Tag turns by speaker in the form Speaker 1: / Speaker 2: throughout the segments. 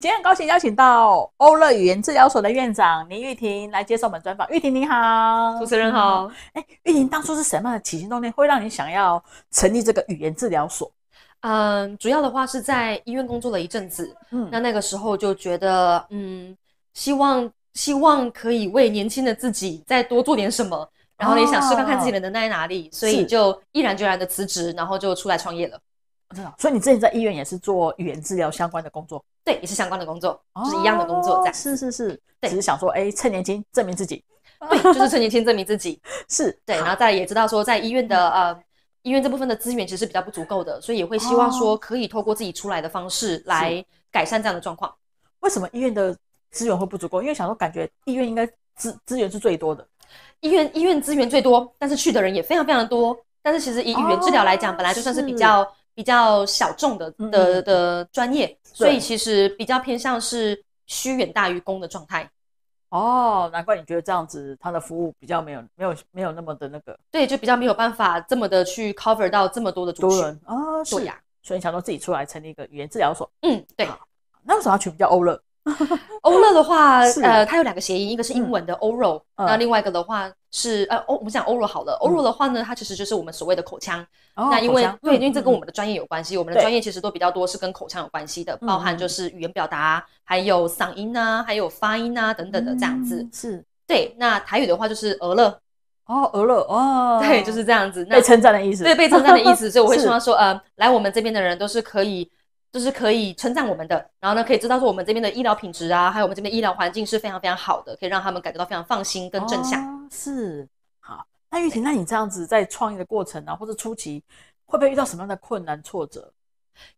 Speaker 1: 今天很高兴邀请到欧乐语言治疗所的院长林玉婷来接受我们专访。玉婷你好，主持人好。哎，玉婷当初是什么起心动念会让你想要成立这个语言治疗所？嗯，主要的话是在医院工作了一阵子，嗯，那那个时
Speaker 2: 候就觉得，嗯，希望希望可以为年轻的自己再多做点什么，然后也想试看看自己的能耐在哪里，所以就毅然决然的辞职，然后
Speaker 1: 就出来创业了。我知道，所以你之前在医院也是做语言治疗相关的工作。对，也是相关的工作，就是一样的工作，这样是是是，对，只是想说，哎，趁年轻证明自己，对，就
Speaker 2: 是趁年轻证明自己，是，对，然后再也知道说，在医院的呃，医院这部分的资源其实是比较不足够的，所以也会希望说，可以透过自己出来的方式来改善这样的状况。
Speaker 1: 为什么医院的资源会不足够？因为想说，感觉医院应该资资源是最多的，医院医院资源最多，但是去的人也非常非常的多，但是其实以语言治疗来讲，本来就算是比较。
Speaker 2: 比较小众的的的专业，所以其实比较偏向是需远大于供的状态。
Speaker 1: 哦，难怪你觉得这样子他的服务比较没有没有没有那么的那个，对，就比较没有办法这么的去 cover 到这么多的族群啊，是呀，所以你想说自己出来成立一个语言治疗所，嗯，对，那为什么要取比较欧乐？
Speaker 2: 欧 乐的话，呃，它有两个谐音，一个是英文的欧 l 那另外一个的话是呃欧，我们讲欧 l 好了，欧 l 的话呢，它其实就是我们所谓的口腔。那因为对，因为这跟我们的专业有关系，我们的专业其实都比较多是跟口腔有关系的，包含就是语言表达，还有嗓音啊，还有发音啊等等的这样子。是，对。那台语的话就是俄乐，哦，鹅乐哦，对，就是这样子。被称赞的意思，对，被称赞的意思，所以我会 望说呃，来我们这边的人都是可以。就是可以称赞我们的，然后呢，可以知道说我们这边的医疗品质啊，还有我们这边的医疗环境是非常非常好的，可以让他们感觉到非常放心跟正向。
Speaker 1: 是，好。那玉婷，那你这样子在创业的过程啊，或者初期，会不会遇到什么样的困难挫折？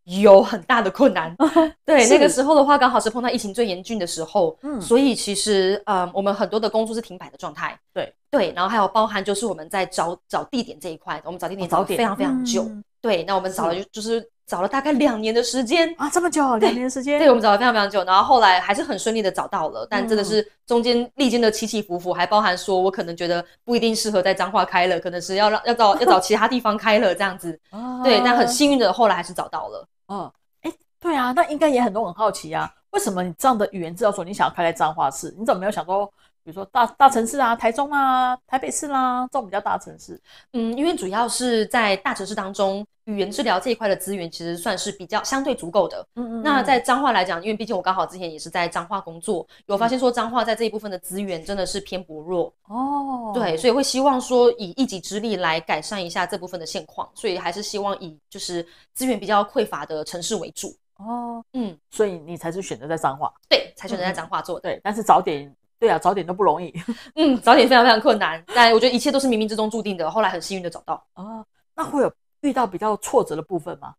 Speaker 1: 有很大的困难。对，那个时候
Speaker 2: 的话，刚好是碰到疫情最严峻的时候。嗯。所以其实，呃，我们很多的工作是停摆的状态。对对。然后还有包含就是我们在找找地点这一块，我们找地点找点非常非常久。对，那我们找了就就是找了大概两年的时间啊，这么久，两年时间，对，我们找了非常非常久，然后后来还是很顺利的找到了，但真的是中间历经的起起伏伏，还包含说我可能觉得不一定适合在彰化开了，可能是要让要找要找其他地方开了这样子，
Speaker 1: 对，但很幸运的后来还是找到了。嗯，哎，对啊，那应该也很多很好奇啊，为什么你这样的语言知道说你想要开在彰化市，你怎么没有想说？比如说大大城市啊，台中啊，台北市啦，这种比较大的城市，嗯，因为主要是在大城市当中，
Speaker 2: 语言治疗这一块的资源其实算是比较相对足够的。嗯嗯。那在彰化来讲，因为毕竟我刚好之前也是在彰化工作，有发现说彰化在这一部分的资源真的是偏薄弱哦。对，所以会希望说以一己之力来改善一下这部分的现况，所以还是希望
Speaker 1: 以就是资源比较匮乏的城市为主。
Speaker 2: 哦，嗯，
Speaker 1: 所以你才是选择在彰化，对，才选择在彰化做，对，但是早点。对啊，找点都不容易，嗯，找点非常非常
Speaker 2: 困难。但我觉得一切都是冥冥之中注定的。后来很幸运的找到啊，那会有遇到比较挫折的部分吗？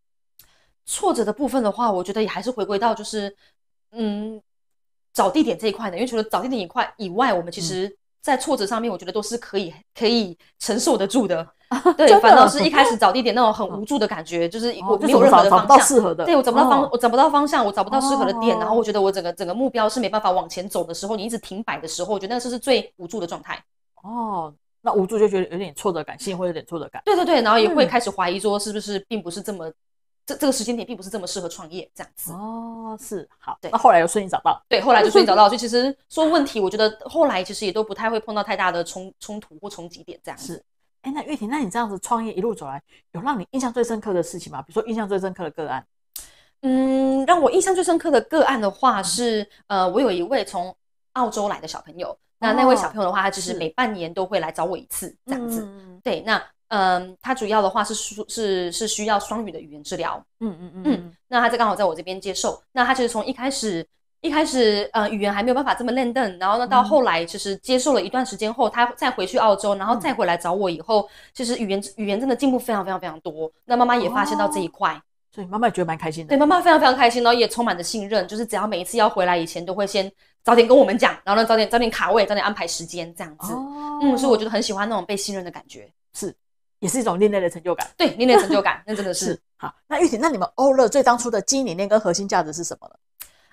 Speaker 2: 挫折的部分的话，我觉得也还是回归到就是，嗯，找地点这一块的。因为除了找地点一块以外，我们其实，在挫折上面，我觉得都是可以可以承受得住的。对，反倒是一开始找地点那种很无助的感觉，就是我没有任何的方向，适合的，对我找不到方，我找不到方向，我找不到适合的点，然后我觉得我整个整个目标是没办法往前走的时候，你一直停摆的时候，我觉得这是最无助的状态。
Speaker 1: 哦，那无助就觉得有点挫折感，心里会有点挫折感。对对对，然后也会开
Speaker 2: 始怀疑说是不是并不是这么，这这个时间点并不是这么适合创业这样子。哦，是好。对。那后来
Speaker 1: 又顺利找到。对，后来就顺利找到。所
Speaker 2: 以其实说问题，我觉得后来其实也都不太会碰到太大的冲
Speaker 1: 冲突或冲击点这样子。哎，那玉婷，那你这样子创业一路走来，有让你印象最深刻的事情吗？比如说印象最深刻的个案？
Speaker 2: 嗯，让我印象最深刻的个案的话是，呃，我有一位从澳洲来的小朋友。那那位小朋友的话，他就是每半年都会来找我一次这样子。对，那嗯，他主要的话是是是需要双语的语言治疗。嗯嗯嗯嗯。那他就刚好在我这边接受。那他其实从一开始。一开始，呃，语言还没有办法这么认凳，然后呢，到后来其实接受了一段时间后，他再回去澳洲，然后再回来找我以后，其实语言语言真的进步非常非常非常多。那妈妈也发现到这一块，所以妈妈觉得蛮开心的。对，妈妈非常非常开心，然后也充满着信任，就是只要每一次要回来以前，都会先早点跟我们讲，然后呢，早点早点卡位，早点安排时间这样子。哦，嗯，所以我觉得很喜欢那种被信任的感觉。是，也是一种另类的成就感。对，另类成就感，那真的是好。
Speaker 1: 那玉婷，那你们欧乐最当初的经营理念跟核心价值是什么呢？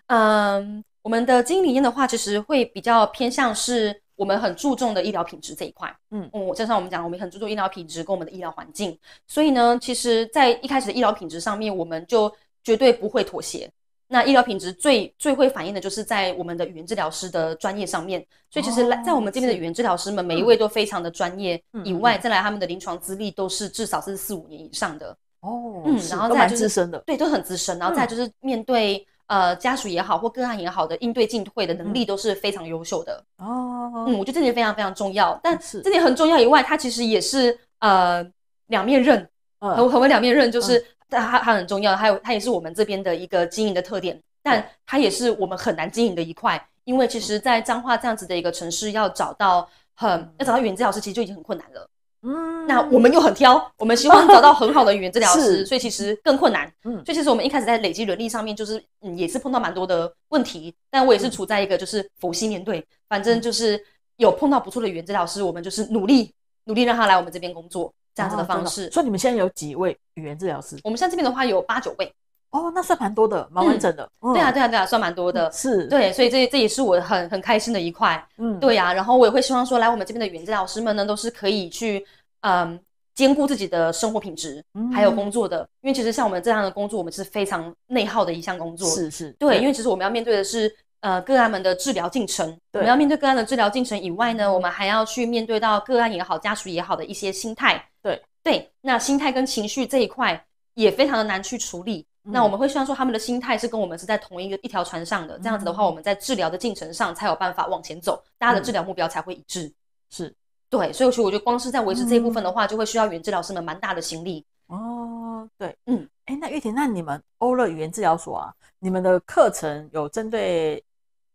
Speaker 2: 嗯，我们的经营理念的话，其实会比较偏向是我们很注重的医疗品质这一块。嗯，我就像我们讲，我们很注重医疗品质跟我们的医疗环境，所以呢，其实，在一开始的医疗品质上面，我们就绝对不会妥协。那医疗品质最最会反映的就是在我们的语言治疗师的专业上面，所以其实，在我们这边的语言治疗师们，每一位都非常的专业。以外，再来他们的临床资历都是至少是四五年以上的。
Speaker 1: 哦，嗯，然后再就是
Speaker 2: 对都很资深，然后再就是面对。呃，家属也好，或个案也好的应对进退的能力都是非常优秀的
Speaker 1: 哦。嗯，我觉得这
Speaker 2: 点非常非常重要。但这点很重要以外，它其实也是呃两面刃，很很为两面刃，就是它它很重要，还有它也是我们这边的一个经营的特点，但它也是我们很难经营的一块，因为其实在彰化这样子的一个城市，要找到很要找到远距老师，其实就已经很困难了。嗯，那我们又很挑，我们希望找到很好的语言治疗 师，所以其实更困难。嗯，所以其实我们一开始在累积人力上面，就是嗯也是碰到蛮多的问题。但我也是处在一个就是佛系面对，反正就是有碰到不错的语言治疗师，我们就是努力努力让他来我们这边工作，这样子的方式。所以
Speaker 1: 你们现在有几位语言治疗师？我
Speaker 2: 们现在这边的话有八九位。哦，那算蛮多的，蛮完整的。对啊，对啊，对啊，算蛮多的。是，对，所以这这也是我很很开心的一块。嗯，对呀。然后我也会希望说，来我们这边的园治老师们呢，都是可以去，嗯，兼顾自己的生活品质，还有工作的。因为其实像我们这样的工作，我们是非常内耗的一项工作。是，是，对。因为其实我们要面对的是，呃，个案们的治疗进程。我们要面对个案的治疗进程以外呢，我们还要去面对到个案也好，家属也好的一些心态。对，对。那心态跟情绪这一块也非常的难去处理。那我们会希望说他们的心态是跟我们是在同一个一条船上的，这样子的话，我们在治疗的进程上才有办法往前走，大家的治疗目标才会一致。是，
Speaker 1: 对，所以其实我觉得光是在维持这一部分的
Speaker 2: 话，就会需要语言治疗师们蛮大的心力。
Speaker 1: 哦，对，嗯，哎，那玉婷，那你们欧乐语言治疗所啊，你们的课程有针对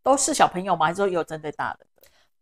Speaker 1: 都是小朋友吗？还是说也有针对大的？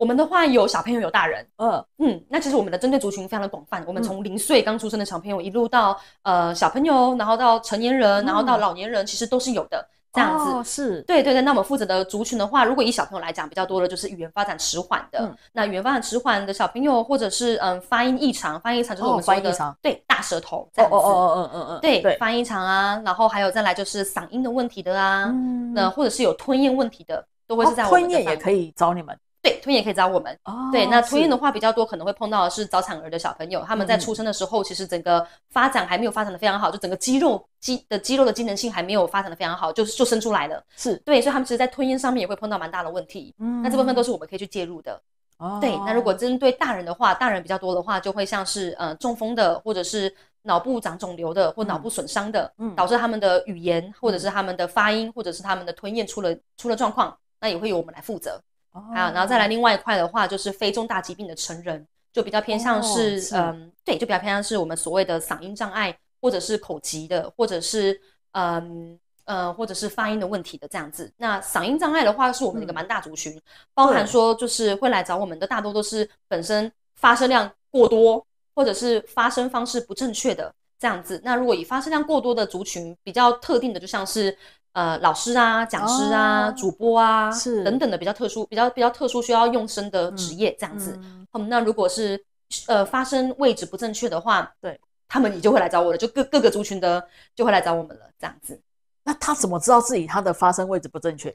Speaker 1: 我们的话有小朋友，有大人。
Speaker 2: 嗯嗯，那其实我们的针对族群非常的广泛。我们从零岁刚出生的小朋友，一路到呃小朋友，然后到成年人，然后到老年人，其实都是有的。这样子是对对对。那我们负责的族群的话，如果以小朋友来讲，比较多的就是语言发展迟缓的。那语言发展迟缓的小朋友，或者是嗯发音异常，发音异常就是我们说的对大舌头这样子。哦哦哦哦哦哦。对发音异常啊，然后还有再来就是嗓音的问题的啊，那或者是有吞咽
Speaker 1: 问题的，都会是在我们。吞咽也可以找你们。
Speaker 2: 对吞咽可以找我们。哦，对，那吞咽的话比较多，可能会碰到是早产儿的小朋友，他们在出生的时候，其实整个发展还没有发展的非常好，就整个肌肉肌的肌肉的机能性还没有发展的非常好，就就生出来了。是对，所以他们其实，在吞咽上面也会碰到蛮大的问题。嗯，那这部分都是我们可以去介入的。
Speaker 1: 哦，对，那如果
Speaker 2: 针对大人的话，大人比较多的话，就会像是呃中风的，或者是脑部长肿瘤的，或脑部损伤的，导致他们的语言或者是他们的发音或者是他们的吞咽出了出了状况，那也会由我们来负责。
Speaker 1: 好，然后再来另
Speaker 2: 外一块的话，就是非重大疾病的成人，就比较偏向是，嗯，对，就比较偏向是我们所谓的嗓音障碍，或者是口疾的，或者是，嗯，呃，或者是发音的问题的这样子。那嗓音障碍的话，是我们一个蛮大族群，包含说就是会来找我们的大多都是本身发生量过多，或者是发声方式不正确的这样子。那如果以发生量过多的族群，比较特定的，就像是。呃，老师啊，讲师啊，主播啊，是等等的比较特殊、比较比较特殊需要用声的职业这样子。嗯，那如果是呃发声位置不正确的话，对，他们你就会来找我了，就各各个族群的就会来找我们了这样子。
Speaker 1: 那他怎么知道自己他的发声位置不正确？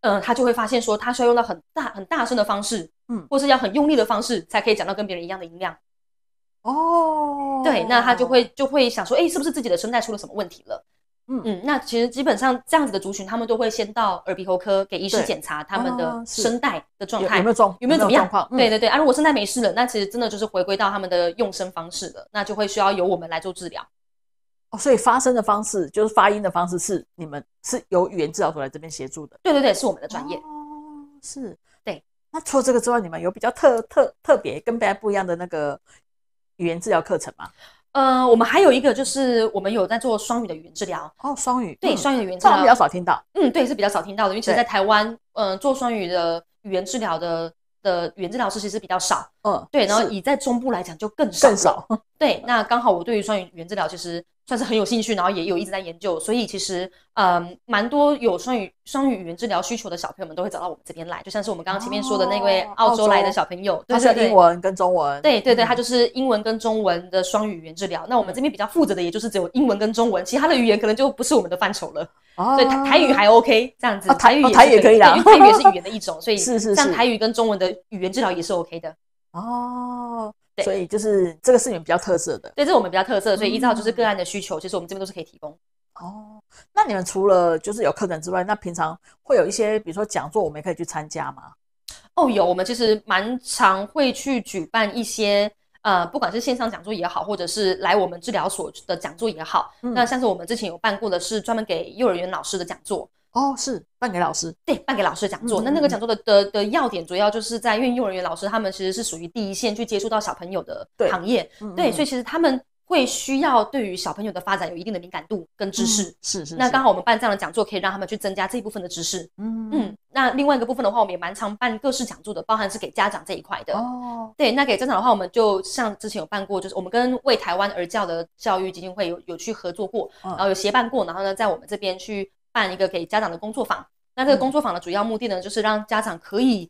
Speaker 2: 嗯，他就会发现说，他需要用到很大很大声的方式，嗯，或是要很用力的方式才可以讲到跟别人一样的音量。
Speaker 1: 哦，对，那
Speaker 2: 他就会就会想说，哎，是不是自己的声带出了什么问题了？嗯嗯，那其实基本上这样子的族群，他们都会先到耳鼻喉科给医师检查他们的声带的状态有没有状，有没有怎么样？对对对，啊，如果声带没事了，那其实真的就是回归到他们的用声方式了，那就会需要由我们来做治疗。
Speaker 1: 哦，所以发声的方式就是发音的方式是你们是由语言治疗所来这边协助的？对对对，是我们的专业哦，是对。那除了这个之外，你们有比较特特特别跟别人不一样的那个语言治疗课程吗？呃，我们还有一个就是，我们有
Speaker 2: 在做双语的语言治疗。哦，双语对双语的语言治疗比较少听到。嗯，对，是比较少听到的，因为其实，在台湾，嗯，做双语的语言治疗的的语言治疗师其实比较少。嗯，对，然后以在中部来讲就更少。更少，对，那刚好我对于双语语言治疗其实算是很有兴趣，然后也有一直在研究，所以其实嗯，蛮多有双语双语语言治疗需求的小朋友们都会找到我们这边来。就像是我们刚刚前面说的那位澳洲来的小朋友，他是英文
Speaker 1: 跟中文，
Speaker 2: 对对对，他就是英文跟中文的双语语言治疗。那我们这边比较负责的也就是只有英文跟中文，其他的语言可能就不是我们的范畴了。哦，对，台语还 OK 这样子，台语台语可以的，台语也是语言的一种，所以 是是像台语跟中文的语言治疗也是 OK 的哦。所以
Speaker 1: 就是这个是你们比较特色的，
Speaker 2: 对，这是我们比较特色。所以依照就是个案的需求，其实我们这边都是可以提供。哦，
Speaker 1: 那你们除了就是有课程之外，那平常会有一些比如说讲座，我们也可以去参加吗？
Speaker 2: 哦，有，我们其实蛮常会去举办一些呃，不管是线上讲座也好，或者是来我们治疗所的讲座也好。那像是我们之前有办过的是专门给幼儿园老师的讲座。哦，是办给老师对，办给老师的讲座。那那个讲座的的的要点，主要就是在运用人员老师，他们其实是属于第一线去接触到小朋友的行业，对，所以其实他们会需要对于小朋友的发展有一定的敏感度跟知识。
Speaker 1: 是是。那刚好
Speaker 2: 我们办这样的讲座，可以让他们去增加这一部分的知识。
Speaker 1: 嗯嗯。
Speaker 2: 那另外一个部分的话，我们也蛮常办各式讲座的，包含是给家长这一块的。哦。对，那给家长的话，我们就像之前有办过，就是我们跟为台湾而教的教育基金会有有去合作过，然后有协办过，然后呢，在我们这边去。办一个给家长的工作坊，那这个工作坊的主要目的呢，就是让家长可以，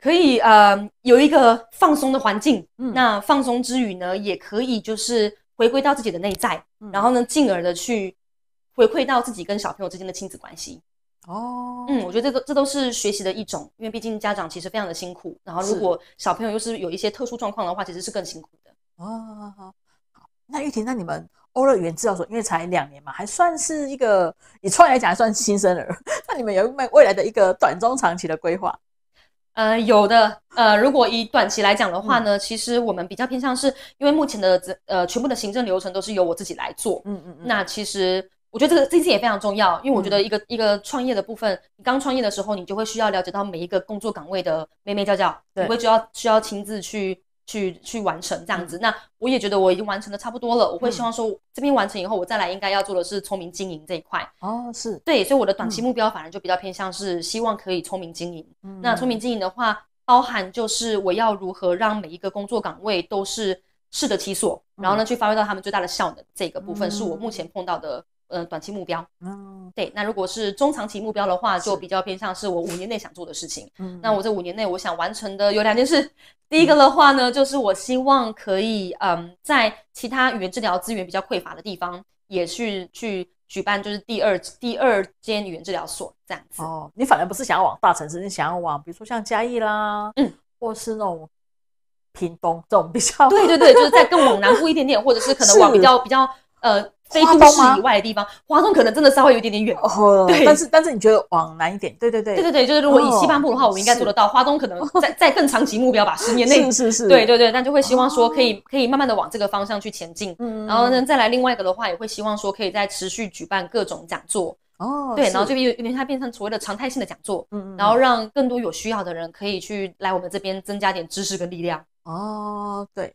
Speaker 2: 可以呃有一个放松的环境。嗯，那放松之余呢，也可以就是回归到自己的内在，然后呢，进而的去回馈到自己跟小朋友之间的亲子关系。
Speaker 1: 哦，嗯，我觉
Speaker 2: 得这都这都是学习的一种，因为毕竟家长其实非常的辛苦，然后如果小朋友又是有一些特殊状况的话，其实是更辛苦的。
Speaker 1: 哦，好，好，好，那玉婷，那你们。欧乐园制造所，因为才两年嘛，还算是一个以创业来讲，还算新生儿。那你们有没未来的一个短中长期的规划？呃，有的。呃，如果以短期来讲的话呢，
Speaker 2: 其实我们比较偏向是因为目前的呃，全部的行政流程都是由我自己来做。嗯嗯。那其实我觉得这个这件也非常重要，因为我觉得一个一个创业的部分，你刚创业的时候，你就会需要了解到每一个工作岗位的眉眉叫叫，你会就要需要亲自去。去去完成这样子，那我也觉得我已经完成的差不多了。我会希望说这边完成以后，我再来应该要做的是聪明经营这一块。哦，是对，所以我的短期目标反而就比较偏向是希望可以聪明经营。那聪明经营的话，包含就是我要如何让每一个工作岗位都是适得其所，然后呢去发挥到他们最大的效能。这个部分是我目前碰到的。嗯，短期目标。嗯，对，那如果是中长期目标的话，就比较偏向是我五年内想做的事情。嗯，那我这五年内我想完成的有两件事。第一个的话呢，就是我希望可以，嗯，在其他语言治疗资源比较匮乏的地方，也
Speaker 1: 去去举办，就是第二第二间语言治疗所这样子。哦，你反而不是想要往大城市，你想要往比如说像嘉义啦，嗯，或是那种屏东这种比较，对对对，就是在更往南部一点点，或者是可能往比 较比较呃。非都市以外的地方，华东可能真的稍微有一点点远。哦，对，但是但是你觉得往南一点？对对对对对对，就是如果以西半部的话，我们应该做得
Speaker 2: 到。华东可能在在更长期目标吧，十年内 是是是。对对对，但就会希望说可以可以慢慢的往这个方向去前进。嗯，然后呢再来另外一个的话，也会希望说可以再持续举办各种讲座。
Speaker 1: 哦，对，然后这边
Speaker 2: 有点它变成所谓的常态性的讲座，嗯，然后让更多有需要的人可以去来我们这边增加点知识跟力量。
Speaker 1: 哦，对。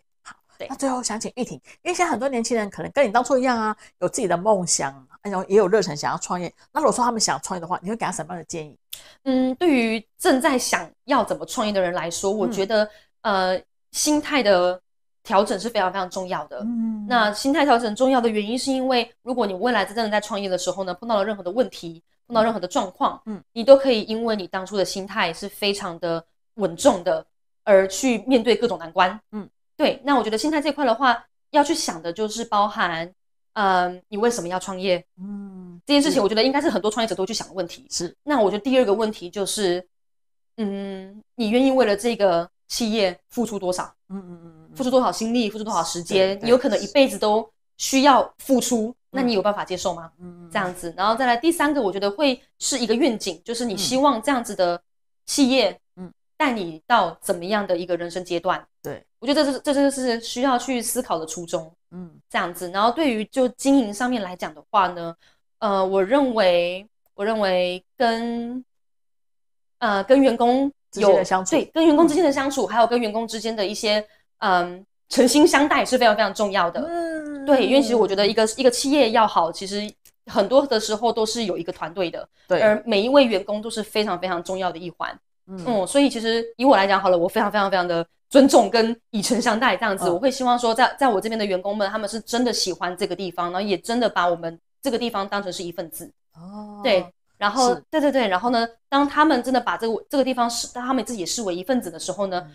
Speaker 1: 那最后想请玉婷，因为现在很多年轻人可能跟你当初一样啊，有自己的梦想，然后也有热忱想要创业。那如果说他们想创业的话，你会给什么样的建议？嗯，对于正在想要怎么创业的人来说，我觉得呃，心
Speaker 2: 态的调整是非常非常重要的。嗯，那心态调整重要的原因是因为，如果你未来真正的在创业的时候呢，碰到了任何的问题，碰到任何的状况，嗯，你都可以因为你当初的心态是非常的稳重的，而去面对各种难关，嗯。对，那我觉得心态这块的话，要去想的就是包含，嗯，你为什么要创业？嗯，这件事情我觉得应该是很多创业者都会去想的问题。是，那我觉得第二个问题就是，嗯，你愿意为了这个企业付出多少？嗯嗯嗯，付出多少心力，付出多少时间？你有可能一辈子都需要付出，那你有办法接受吗？嗯，这样子，然后再来第三个，我觉得会是一个愿景，就是你希望这样子的企业，嗯，带你到怎么样的一个人生阶段？对。我觉得这是这就是需要去思考的初衷，嗯，这样子。然后对于就经营上面来讲的话呢，呃，我认为我认为跟呃跟员工有对跟员工之间的相处，还有跟员工之间的一些嗯诚心相待是非常非常重要的，嗯，对，因为其实我觉得一个一个企业要好，其实很多的时候都是有一个团队的，对，而每一位员工都是非常非常重要的一环，嗯，所以其实以我来讲好了，我非常非常非常的。尊重跟以诚相待这样子，我会希望说，在在我这边的员工们，他们是真的喜欢这个地方，然后也真的把我们这个地方当成是一份子。哦，对，然后对对对，然后呢，当他们真的把这个这个地方视，当他们自己视为一份子的时候呢，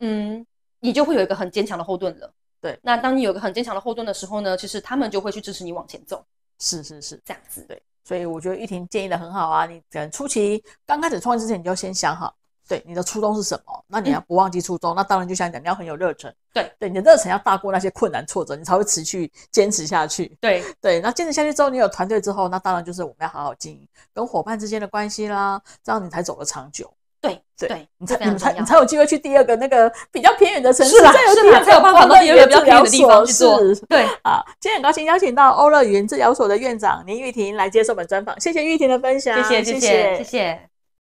Speaker 2: 嗯，你就会有一个很坚强的后盾了。对，那当你有一个很坚强的后盾的时候呢，其实他们就会去支持你往前走。
Speaker 1: 是是是，这样子。对，所以我觉得玉婷建议的很好啊，你可能初期刚开始创业之前，你就先想好。对你的初衷是什么？那你要不忘记初衷，那当然就像你讲你要很有热忱。对对，你的热忱要大过那些困难挫折，你才会持续坚持下去。对对，那坚持下去之后，你有团队之后，那当然就是我们要好好经营跟伙伴之间的关系啦，这样你才走得长久。对对，你才你才才有机会去第二个那个比较偏远的城市，再有第二个有办法到偏远比较偏远的地方去做。对啊，今天很高兴邀请到欧乐园治疗所的院长林玉婷来接受本专访，谢谢玉婷的分享，谢谢谢谢谢
Speaker 2: 谢。